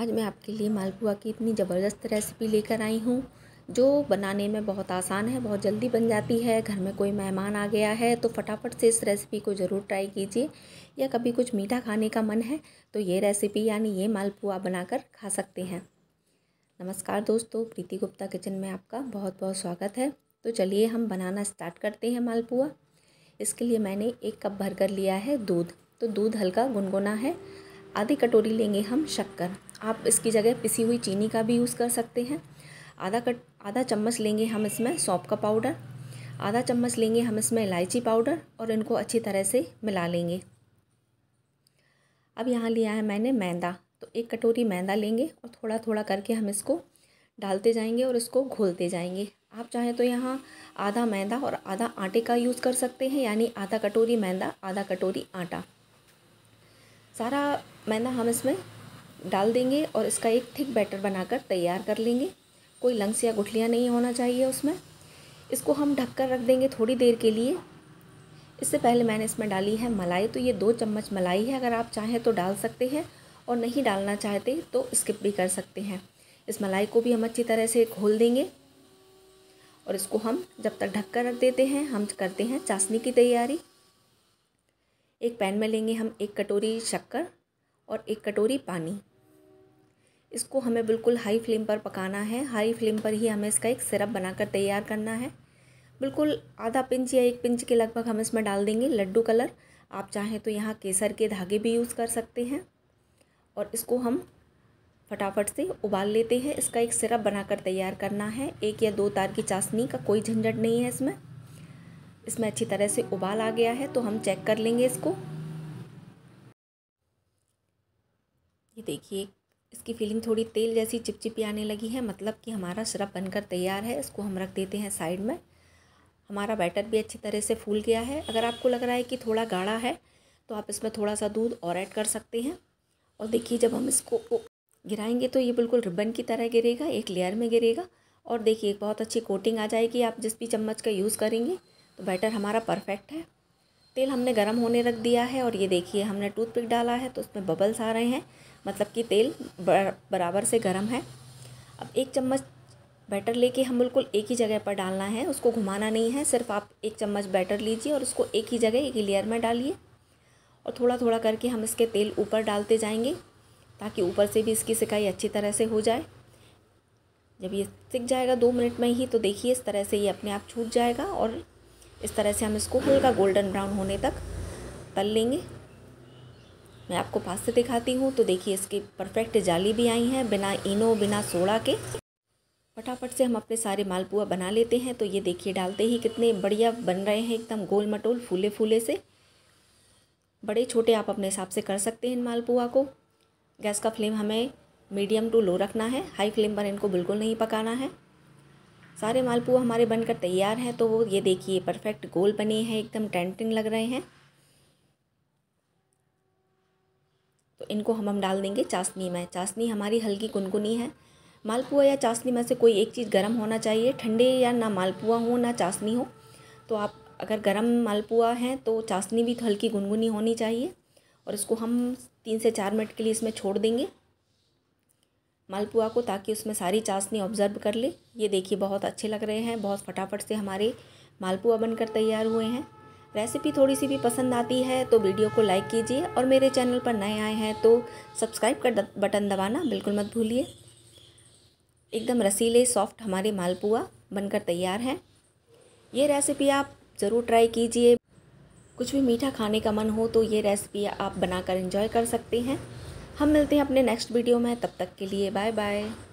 आज मैं आपके लिए मालपुआ की इतनी ज़बरदस्त रेसिपी लेकर आई हूँ जो बनाने में बहुत आसान है बहुत जल्दी बन जाती है घर में कोई मेहमान आ गया है तो फटाफट से इस रेसिपी को ज़रूर ट्राई कीजिए या कभी कुछ मीठा खाने का मन है तो ये रेसिपी यानी ये मालपुआ बनाकर खा सकते हैं नमस्कार दोस्तों प्रीति गुप्ता किचन में आपका बहुत बहुत स्वागत है तो चलिए हम बनाना स्टार्ट करते हैं मालपुआ इसके लिए मैंने एक कप भर कर लिया है दूध तो दूध हल्का गुनगुना है आधी कटोरी लेंगे हम शक्कर आप इसकी जगह पिसी हुई चीनी का भी यूज़ कर सकते हैं आधा कट आधा चम्मच लेंगे हम इसमें सौंप का पाउडर आधा चम्मच लेंगे हम इसमें इलायची पाउडर और इनको अच्छी तरह से मिला लेंगे अब यहाँ लिया है मैंने मैदा तो एक कटोरी मैदा लेंगे और थोड़ा थोड़ा करके हम इसको डालते जाएंगे और इसको घोलते जाएंगे आप चाहें तो यहाँ आधा मैदा और आधा आटे का यूज़ कर सकते हैं यानी आधा कटोरी मैदा आधा कटोरी आटा सारा मैदा हम इसमें डाल देंगे और इसका एक थिक बैटर बनाकर तैयार कर लेंगे कोई लंग्स या गुठलियाँ नहीं होना चाहिए उसमें इसको हम ढक कर रख देंगे थोड़ी देर के लिए इससे पहले मैंने इसमें डाली है मलाई तो ये दो चम्मच मलाई है अगर आप चाहें तो डाल सकते हैं और नहीं डालना चाहते तो स्किप भी कर सकते हैं इस मलाई को भी हम अच्छी तरह से घोल देंगे और इसको हम जब तक ढक कर रख देते हैं हम करते हैं चाशनी की तैयारी एक पैन में लेंगे हम एक कटोरी शक्कर और एक कटोरी पानी इसको हमें बिल्कुल हाई फ्लेम पर पकाना है हाई फ्लेम पर ही हमें इसका एक सिरप बनाकर तैयार करना है बिल्कुल आधा पिंच या एक पिंच के लगभग हम इसमें डाल देंगे लड्डू कलर आप चाहें तो यहाँ केसर के धागे भी यूज़ कर सकते हैं और इसको हम फटाफट से उबाल लेते हैं इसका एक सिरप बनाकर तैयार करना है एक या दो तार की चाशनी का कोई झंझट नहीं है इसमें इसमें अच्छी तरह से उबाल आ गया है तो हम चेक कर लेंगे इसको ये देखिए इसकी फीलिंग थोड़ी तेल जैसी चिपचिपी आने लगी है मतलब कि हमारा शरब बनकर तैयार है इसको हम रख देते हैं साइड में हमारा बैटर भी अच्छी तरह से फूल गया है अगर आपको लग रहा है कि थोड़ा गाढ़ा है तो आप इसमें थोड़ा सा दूध और ऐड कर सकते हैं और देखिए जब हम इसको गिराएंगे तो ये बिल्कुल रिबन की तरह गिरेगा एक लेयर में गिरेगा और देखिए बहुत अच्छी कोटिंग आ जाएगी आप जिस भी चम्मच का यूज़ करेंगे तो बैटर हमारा परफेक्ट है तेल हमने गर्म होने रख दिया है और ये देखिए हमने टूथपिक डाला है तो उसमें बबल्स आ रहे हैं मतलब कि तेल बराबर से गर्म है अब एक चम्मच बैटर लेके हम बिल्कुल एक ही जगह पर डालना है उसको घुमाना नहीं है सिर्फ आप एक चम्मच बैटर लीजिए और उसको एक ही जगह एक ही लेयर में डालिए और थोड़ा थोड़ा करके हम इसके तेल ऊपर डालते जाएंगे ताकि ऊपर से भी इसकी सिकाई अच्छी तरह से हो जाए जब ये सिक जाएगा दो मिनट में ही तो देखिए इस तरह से ये अपने आप छूट जाएगा और इस तरह से हम इसको हल्का गोल्डन ब्राउन होने तक तल लेंगे मैं आपको पास से दिखाती हूँ तो देखिए इसकी परफेक्ट जाली भी आई है बिना इनो बिना सोडा के फटाफट से हम अपने सारे मालपुआ बना लेते हैं तो ये देखिए डालते ही कितने बढ़िया बन रहे हैं एकदम गोल मटोल फूले फूले से बड़े छोटे आप अपने हिसाब से कर सकते हैं इन मालपुआ को गैस का फ्लेम हमें मीडियम टू लो रखना है हाई फ्लेम पर इनको बिल्कुल नहीं पकाना है सारे मालपुआ हमारे बनकर तैयार हैं तो वो ये देखिए परफेक्ट गोल बने हैं एकदम टेंटिंग लग रहे हैं तो इनको हम हम डाल देंगे चाशनी में चाशनी हमारी हल्की कुनकुनी है मालपुआ या चाशनी में से कोई एक चीज़ गर्म होना चाहिए ठंडे या ना मालपुआ हो ना चाशनी हो तो आप अगर गर्म मालपुआ हैं तो चाशनी भी हल्की गुनगुनी होनी चाहिए और इसको हम तीन से चार मिनट के लिए इसमें छोड़ देंगे मालपुआ को ताकि उसमें सारी चाशनी ऑब्ज़र्व कर ले ये देखिए बहुत अच्छे लग रहे हैं बहुत फटाफट से हमारे मालपुआ बनकर तैयार हुए हैं रेसिपी थोड़ी सी भी पसंद आती है तो वीडियो को लाइक कीजिए और मेरे चैनल पर नए आए हैं तो सब्सक्राइब कर बटन दबाना बिल्कुल मत भूलिए एकदम रसीले सॉफ्ट हमारे मालपुआ बनकर तैयार हैं ये रेसिपी आप ज़रूर ट्राई कीजिए कुछ भी मीठा खाने का मन हो तो ये रेसिपी आप बनाकर एंजॉय कर सकते हैं हम मिलते हैं अपने नेक्स्ट वीडियो में तब तक के लिए बाय बाय